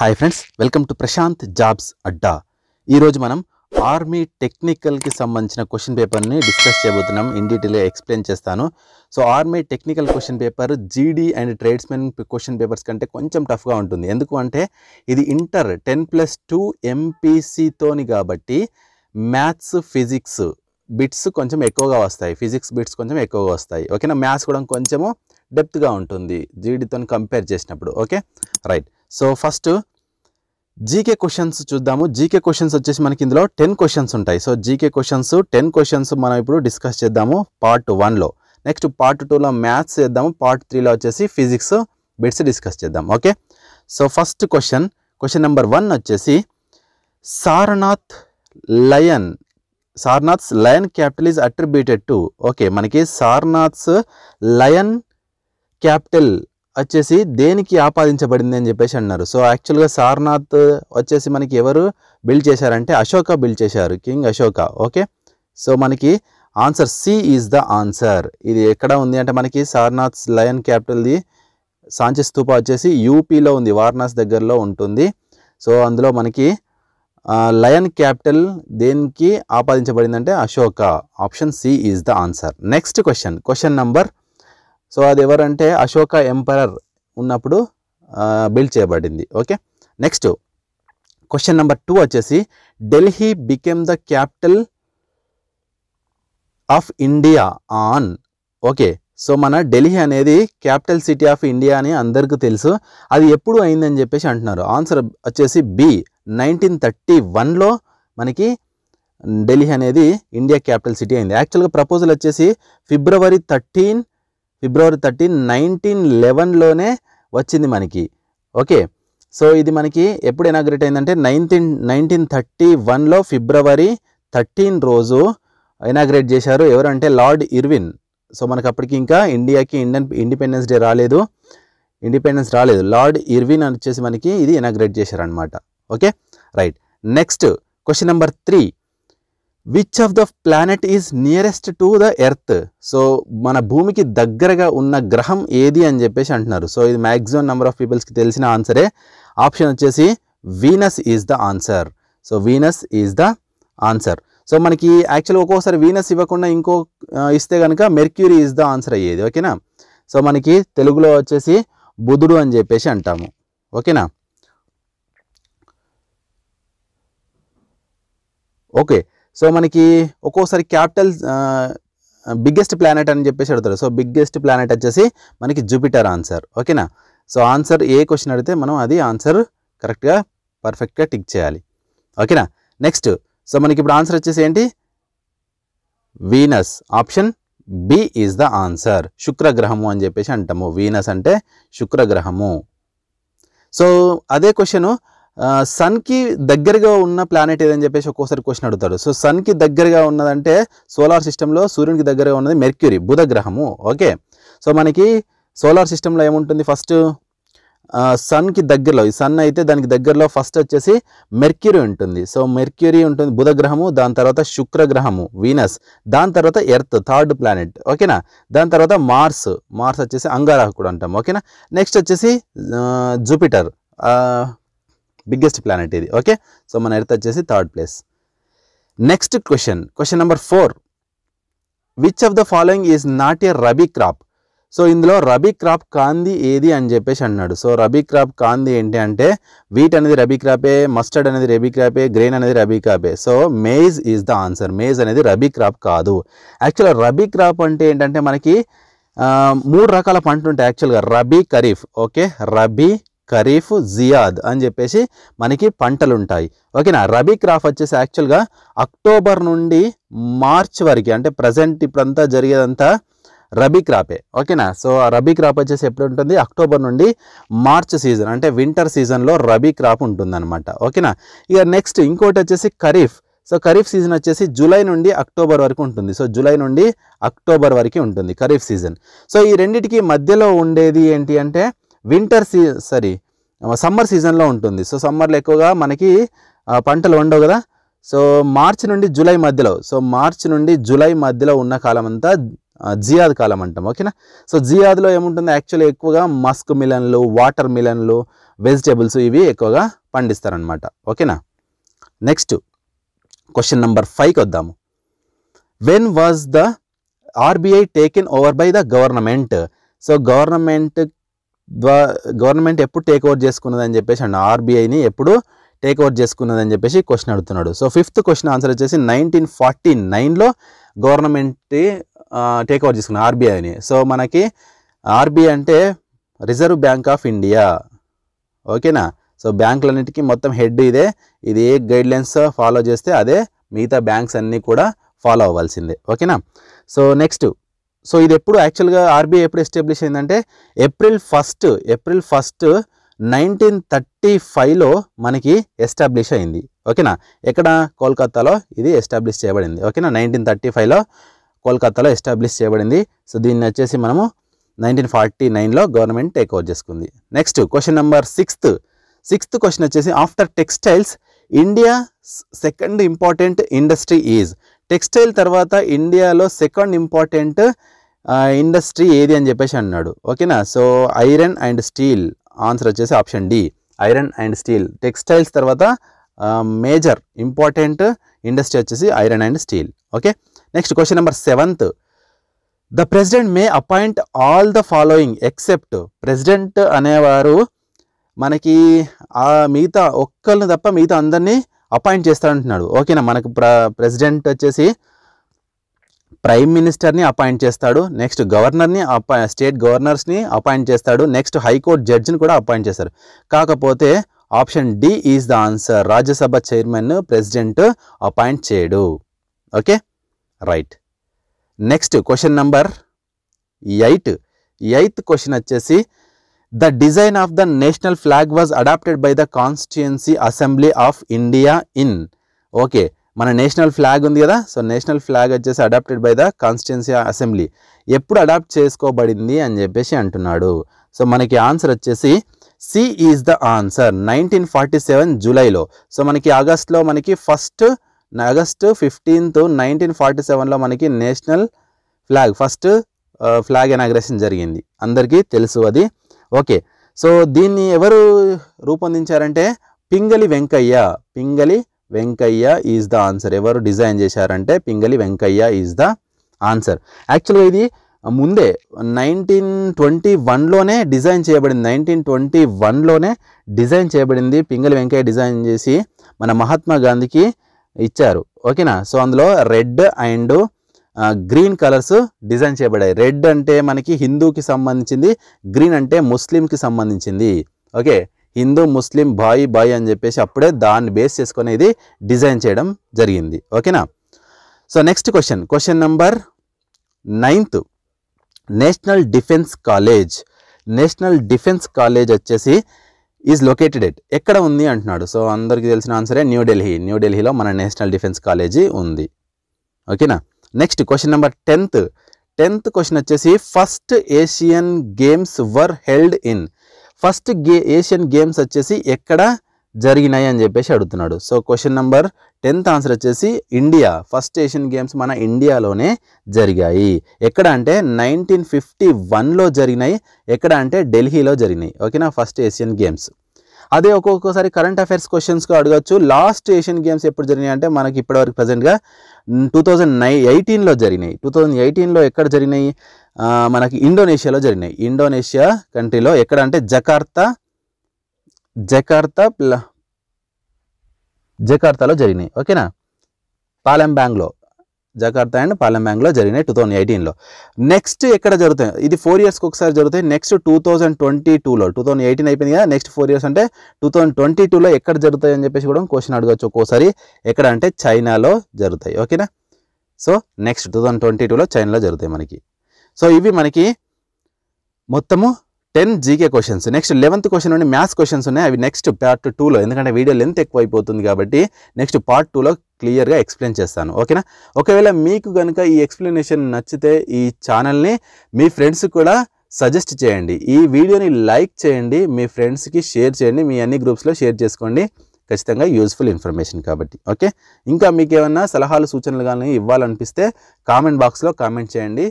hi friends welcome to Prashanth jobs Adda ఈరోజు మనం army టెక్నికల్కి సంబంధించిన క్వశ్చన్ పేపర్ని డిస్కస్ చేయబోతున్నాం ఇన్ డీటెయిల్గా ఎక్స్ప్లెయిన్ చేస్తాను so army technical question paper GD and tradesmen question papers కంటే కొంచెం టఫ్గా ఉంటుంది ఎందుకు అంటే ఇది ఇంటర్ టెన్ ప్లస్ టూ ఎంపీసీతోని కాబట్టి మ్యాథ్స్ ఫిజిక్స్ బిట్స్ కొంచెం ఎక్కువగా వస్తాయి ఫిజిక్స్ బిట్స్ కొంచెం ఎక్కువగా వస్తాయి ఓకేనా మ్యాథ్స్ కూడా కొంచెము డెప్త్గా ఉంటుంది జీడితో కంపేర్ చేసినప్పుడు okay right so first GK questions చూద్దాము జీకే క్వశ్చన్స్ వచ్చేసి మనకి ఇందులో టెన్ క్వశ్చన్స్ ఉంటాయి so GK questions ten questions మనం ఇప్పుడు డిస్కస్ చేద్దాము పార్ట్ వన్లో నెక్స్ట్ పార్ట్ టూలో మ్యాథ్స్ చేద్దాము పార్ట్ త్రీలో వచ్చేసి ఫిజిక్స్ బిట్స్ డిస్కస్ చేద్దాం okay so first question question number one వచ్చేసి Sarnath lion Sarnath's lion capital is attributed to okay మనకి సార్నాథ్స్ లయన్ క్యాపిటల్ వచ్చేసి దేనికి ఆపాదించబడింది అని చెప్పేసి అన్నారు సో యాక్చువల్గా సార్నాథ్ వచ్చేసి మనకి ఎవరు బిల్డ్ చేశారంటే అశోక బిల్డ్ చేశారు కింగ్ అశోక ఓకే సో మనకి answer C is the answer ఇది ఎక్కడ ఉంది అంటే మనకి సార్నాథ్స్ లయన్ క్యాపిటల్ది సాంచి స్తూప వచ్చేసి యూపీలో ఉంది వారణాసి దగ్గరలో ఉంటుంది సో అందులో మనకి లయన్ క్యాపిటల్ దేనికి ఆపాదించబడిందంటే Ashoka option C is the answer next question question number so అది ఎవరంటే అశోక ఎంపరర్ ఉన్నప్పుడు బిల్డ్ చేయబడింది okay next question number two వచ్చేసి Delhi became the capital of India on okay so మన ఢిల్లీ అనేది క్యాపిటల్ సిటీ ఆఫ్ ఇండియా అని అందరికీ తెలుసు అది ఎప్పుడు అయిందని చెప్పేసి అంటున్నారు ఆన్సర్ వచ్చేసి బి నైన్టీన్ థర్టీ వన్లో మనకి ఢిల్లీ అనేది ఇండియా క్యాపిటల్ సిటీ అయింది యాక్చువల్గా ప్రపోజల్ వచ్చేసి February thirteen February thirteen nineteen లెవెన్లోనే వచ్చింది మనకి ఓకే సో ఇది మనకి ఎప్పుడు ఎనాగ్రేట్ అయిందంటే నైన్టీన్ నైన్టీన్ థర్టీ వన్లో ఫిబ్రవరి థర్టీన్ రోజు ఎనాగ్రేట్ చేశారు ఎవరంటే లార్డ్ ఇర్విన్ సో మనకు అప్పటికి ఇంకా ఇండియాకి ఇండియన్ ఇండిపెండెన్స్ డే రాలేదు ఇండిపెండెన్స్ రాలేదు లార్డ్ ఇర్విన్ అని వచ్చేసి మనకి ఇది ఎనాగ్రేట్ చేశారనమాట okay right next question number three which of the planet is nearest to the earth so మన భూమికి దగ్గరగా ఉన్న గ్రహం ఏది అని చెప్పేసి అంటున్నారు సో ఇది మ్యాక్సిమం నెంబర్ ఆఫ్ పీపుల్స్కి తెలిసిన ఆన్సరే ఆప్షన్ వచ్చేసి Venus is the answer so Venus is the answer so మనకి యాక్చువల్గా ఒక్కొక్కసారి వీనస్ ఇవ్వకుండా ఇంకో ఇస్తే కనుక మెర్క్యూరీ ఈజ్ ద ఆన్సర్ అయ్యేది ఓకేనా సో మనకి తెలుగులో వచ్చేసి బుధుడు అని చెప్పేసి అంటాము ఓకేనా ఓకే సో మనకి ఒక్కోసారి క్యాపిటల్ బిగ్గెస్ట్ ప్లానెట్ అని చెప్పేసి అడుగుతారు సో బిగ్గెస్ట్ ప్లానెట్ వచ్చేసి మనకి జూపిటర్ ఆన్సర్ ఓకేనా సో ఆన్సర్ ఏ క్వశ్చన్ అడిగితే మనం అది ఆన్సర్ కరెక్ట్గా పర్ఫెక్ట్గా టిక్ చేయాలి ఓకేనా నెక్స్ట్ సో మనకి ఇప్పుడు ఆన్సర్ వచ్చేసి ఏంటి Venus option B is the answer శుక్రగ్రహము అని చెప్పేసి అంటాము వీనస్ అంటే శుక్రగ్రహము సో అదే క్వశ్చను సన్కి దగ్గరగా ఉన్న ప్లానెట్ ఏదని చెప్పేసి ఒక్కోసారి క్వశ్చన్ అడుగుతాడు సో సన్కి దగ్గరగా ఉన్నదంటే సోలార్ సిస్టంలో సూర్యునికి దగ్గరగా ఉన్నది మెర్క్యూరీ బుధ గ్రహము ఓకే సో మనకి సోలార్ సిస్టంలో ఏముంటుంది ఫస్ట్ సన్కి దగ్గరలో ఈ సన్ అయితే దానికి దగ్గరలో ఫస్ట్ వచ్చేసి మెర్క్యూరీ ఉంటుంది సో మెర్క్యూరీ ఉంటుంది బుధ గ్రహము దాని తర్వాత శుక్రగ్రహము వీనస్ దాని తర్వాత ఎర్త్ థర్డ్ ప్లానెట్ ఓకేనా దాని తర్వాత మార్స్ మార్స్ వచ్చేసి అంగారాహకుడు అంటాం ఓకేనా నెక్స్ట్ వచ్చేసి జూపిటర్ బిగ్గెస్ట్ ప్లానెట్ ఇది ఓకే సో మన ఎర్త్ వచ్చేసి third place next question question number four which of the following is not a rabi crop so ఇందులో రబీ క్రాప్ కాంది ఏది అని చెప్పేసి అన్నాడు సో రబీ క్రాప్ కాంది ఏంటి అంటే వీట్ అనేది రబీ క్రాపే మస్టర్డ్ అనేది రబీ క్రాపే గ్రెయిన్ అనేది రబీ క్రాపే so maize is the answer maize అనేది రబీ క్రాప్ కాదు యాక్చువల్గా రబీ క్రాప్ అంటే ఏంటంటే మనకి మూడు రకాల పంటలు ఉంటాయి యాక్చువల్గా రబీ ఖరీఫ్ ఓకే రబీ ఖరీఫ్ జియాద్ అని చెప్పేసి మనకి పంటలు ఉంటాయి ఓకేనా రబీ క్రాప్ వచ్చేసి యాక్చువల్గా అక్టోబర్ నుండి మార్చ్ వరకు అంటే ప్రజెంట్ ఇప్పుడంతా జరిగేదంతా రబీ క్రాపే ఓకేనా సో ఆ రబీ క్రాప్ వచ్చేసి ఎప్పుడు ఉంటుంది అక్టోబర్ నుండి మార్చ్ సీజన్ అంటే వింటర్ సీజన్లో రబీ క్రాప్ అనమాట ఓకేనా ఇక నెక్స్ట్ ఇంకోటి వచ్చేసి ఖరీఫ్ సో ఖరీఫ్ సీజన్ వచ్చేసి జూలై నుండి అక్టోబర్ వరకు ఉంటుంది సో జూలై నుండి అక్టోబర్ వరకు ఉంటుంది ఖరీఫ్ సీజన్ సో ఈ రెండింటికి మధ్యలో ఉండేది ఏంటి అంటే వింటర్ సీ సారీ సమ్మర్ సీజన్లో ఉంటుంది సో సమ్మర్లో ఎక్కువగా మనకి పంటలు వండవు కదా సో మార్చి నుండి జూలై మధ్యలో సో మార్చి నుండి జూలై మధ్యలో ఉన్న కాలం అంతా జియాద్ కాలం అంటాం ఓకేనా సో జియాద్లో ఏముంటుంది యాక్చువల్లీ ఎక్కువగా మస్క్ మిలన్లు వాటర్ మిలన్లు వెజిటేబుల్స్ ఇవి ఎక్కువగా పండిస్తారనమాట ఓకేనా నెక్స్ట్ క్వశ్చన్ నెంబర్ ఫైవ్కి వద్దాము when was the RBI taken over by the government so government government ఎప్పుడు టేక్ ఓవర్ చేసుకున్నదని చెప్పేసి అండ్ ఆర్బీఐని ఎప్పుడు టేక్ ఓవర్ చేసుకున్నదని చెప్పేసి క్వశ్చన్ అడుగుతున్నాడు సో ఫిఫ్త్ క్వశ్చన్ ఆన్సర్ వచ్చేసి నైన్టీన్ ఫార్టీ నైన్లో గవర్నమెంట్ టేక్ ఓవర్ చేసుకున్న ఆర్బీఐని సో మనకి ఆర్బీఐ అంటే రిజర్వ్ బ్యాంక్ ఆఫ్ ఇండియా ఓకేనా సో బ్యాంకులన్నిటికీ మొత్తం హెడ్ ఇదే ఇది ఏ గైడ్లైన్స్ ఫాలో చేస్తే అదే మిగతా బ్యాంక్స్ అన్నీ కూడా ఫాలో అవ్వాల్సిందే ఓకేనా సో నెక్స్ట్ సో ఇది ఎప్పుడు యాక్చువల్గా ఆర్బీఐ ఎప్పుడు ఎస్టాబ్లిష్ అయిందంటే April first April first nineteen thirty ఫైవ్లో మనకి ఎస్టాబ్లిష్ అయింది ఓకేనా ఎక్కడ కోల్కత్తాలో ఇది ఎస్టాబ్లిష్ చేయబడింది ఓకేనా నైన్టీన్ థర్టీ ఫైవ్లో కోల్కత్తాలో ఎస్టాబ్లిష్ చేయబడింది సో దీన్ని వచ్చేసి మనము నైన్టీన్ ఫార్టీ నైన్లో గవర్నమెంట్ టేక్ ఓవర్ చేసుకుంది next question number sixth sixth question వచ్చేసి after textiles India second important industry is textile తర్వాత ఇండియాలో సెకండ్ ఇంపార్టెంట్ ఇండస్ట్రీ ఏది అని చెప్పేసి అన్నాడు ఓకేనా so iron and steel answer వచ్చేసి option D iron and steel textiles తర్వాత మేజర్ ఇంపార్టెంట్ ఇండస్ట్రీ వచ్చేసి iron and steel okay next question number seventh the president may appoint all the following except president అనేవారు మనకి ఆ మిగతా ఒక్కరిని తప్ప మిగతా అందరినీ అపాయింట్ చేస్తాడంటున్నాడు ఓకేనా మనకు ప్ర ప్రెసిడెంట్ వచ్చేసి ప్రైమ్ మినిస్టర్ని అపాయింట్ చేస్తాడు నెక్స్ట్ గవర్నర్ని అపా స్టేట్ గవర్నర్స్ని అపాయింట్ చేస్తాడు నెక్స్ట్ హైకోర్టు జడ్జిని కూడా అపాయింట్ చేస్తారు కాకపోతే option D is the answer Rajya Sabha chairman president appoint చేయడు okay right next question number eight eighth question వచ్చేసి the design of the national flag was adopted by the Constituency assembly of India in okay మన national flag ఉంది కదా so national flag వచ్చేసి adopted by the constituency assembly ఎప్పుడు adopt చేసుకోబడింది అని చెప్పేసి అంటున్నాడు so మనకి ఆన్సర్ వచ్చేసి C is the answer nineteen forty seven జూలైలో సో మనకి ఆగస్ట్లో మనకి first August fifteenth nineteen forty సెవెన్లో మనకి national flag first flag inauguration జరిగింది అందరికీ తెలుసు అది ఓకే సో దీన్ని ఎవరు రూపొందించారంటే Pingali Venkayya Pingali Venkayya is the answer ఎవరు డిజైన్ చేశారంటే Pingali Venkayya is the answer యాక్చువల్గా ఇది ముందే నైన్టీన్ ట్వంటీ వన్లోనే డిజైన్ చేయబడింది నైన్టీన్ ట్వంటీ వన్లోనే డిజైన్ చేయబడింది పింగలి వెంకయ్య డిజైన్ చేసి మన మహాత్మా గాంధీకి ఇచ్చారు ఓకేనా సో అందులో red and green colours design చేయబడ్డాయి రెడ్ అంటే మనకి హిందూకి సంబంధించింది గ్రీన్ అంటే ముస్లింకి సంబంధించింది ఓకే హిందూ ముస్లిం బాయ్ బాయ్ అని చెప్పేసి అప్పుడే దాన్ని బేస్ చేసుకునే ఇది డిజైన్ చేయడం జరిగింది ఓకేనా so next question question number ninth national defence college national defence college వచ్చేసి ఈజ్ లొకేటెడ్ ఎట్ ఎక్కడ ఉంది అంటున్నాడు సో అందరికీ తెలిసిన ఆన్సరే న్యూఢిల్లీ న్యూఢిల్లీలో మన నేషనల్ డిఫెన్స్ కాలేజీ ఉంది ఓకేనా next question number tenth tenth question వచ్చేసి first Asian games were held in first గే ఏషియన్ గేమ్స్ వచ్చేసి ఎక్కడ జరిగినాయి అని చెప్పేసి అడుగుతున్నాడు so question number tenth answer వచ్చేసి ఇండియా ఫస్ట్ ఏషియన్ గేమ్స్ మన ఇండియాలోనే జరిగాయి ఎక్కడ అంటే నైన్టీన్ ఫిఫ్టీ వన్లో జరిగినాయి ఎక్కడ అంటే ఢిల్లీలో జరిగినాయి ఓకేనా ఫస్ట్ ఏషియన్ గేమ్స్ అదే ఒక్కొక్కసారి కరెంట్ అఫైర్స్ క్వశ్చన్స్గా అడగచ్చు లాస్ట్ ఏషియన్ గేమ్స్ ఎప్పుడు జరిగినాయి అంటే మనకి ఇప్పటివరకు ప్రజెంట్గా టూ థౌజండ్ నై ఎయిటీన్లో జరిగినాయి టూ థౌజండ్ ఎయిటీన్లో ఎక్కడ జరిగినాయి మనకి ఇండోనేషియాలో జరిగినాయి ఇండోనేషియా కంట్రీలో ఎక్కడ అంటే జకార్తా జకార్తా జకార్తాలో జరిగినాయి ఓకేనా పాలెంబ్యాంగ్లో జకార్తా అండ్ పాలంబ్యాంగ్లో జరిగినాయి టూ థౌసండ్ ఎయిటీన్లో నెక్స్ట్ ఎక్కడ జరుగుతాయి ఇది ఫోర్ ఇయర్స్కి ఒకసారి జరుగుతాయి నెక్స్ట్ టూ థౌసండ్ ట్వంటీ టూలో టూ థౌసండ్ ఎయిటీన్ అయిపోయింది కదా నెక్స్ట్ ఫోర్ ఇయర్స్ అంటే టూ థౌసండ్ ట్వంటీ టూలో ఎక్కడ జరుగుతాయి అని చెప్పేసి కూడా క్వశ్చన్ అడగచ్చు ఒక్కోసారి ఎక్కడ అంటే చైనాలో జరుగుతాయి ఓకేనా so next two thousand twenty టూలో చైనాలో జరుగుతాయి మనకి సో ఇవి మనకి మొత్తము ten GK questions next eleventh question నుండి మ్యాథ్స్ క్వశ్చన్స్ ఉన్నాయి అవి నెక్స్ట్ పార్ట్ టూలో ఎందుకంటే వీడియో లెంత్ ఎక్కువ అయిపోతుంది కాబట్టి నెక్స్ట్ పార్ట్ టూలో క్లియర్గా ఎక్స్ప్లెయిన్ చేస్తాను ఓకేనా ఒకవేళ మీకు కనుక ఈ ఎక్స్ప్లెనేషన్ నచ్చితే ఈ ఛానల్ని మీ ఫ్రెండ్స్ కూడా సజెస్ట్ చేయండి ఈ వీడియోని లైక్ చేయండి మీ ఫ్రెండ్స్కి షేర్ చేయండి మీ అన్ని గ్రూప్స్లో షేర్ చేసుకోండి ఖచ్చితంగా యూజ్ఫుల్ ఇన్ఫర్మేషన్ కాబట్టి ఓకే ఇంకా మీకు ఏమన్నా సలహాలు సూచనలు కానీ ఇవ్వాలనిపిస్తే కామెంట్ బాక్స్లో కామెంట్ చేయండి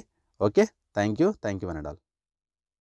okay thank you thank you all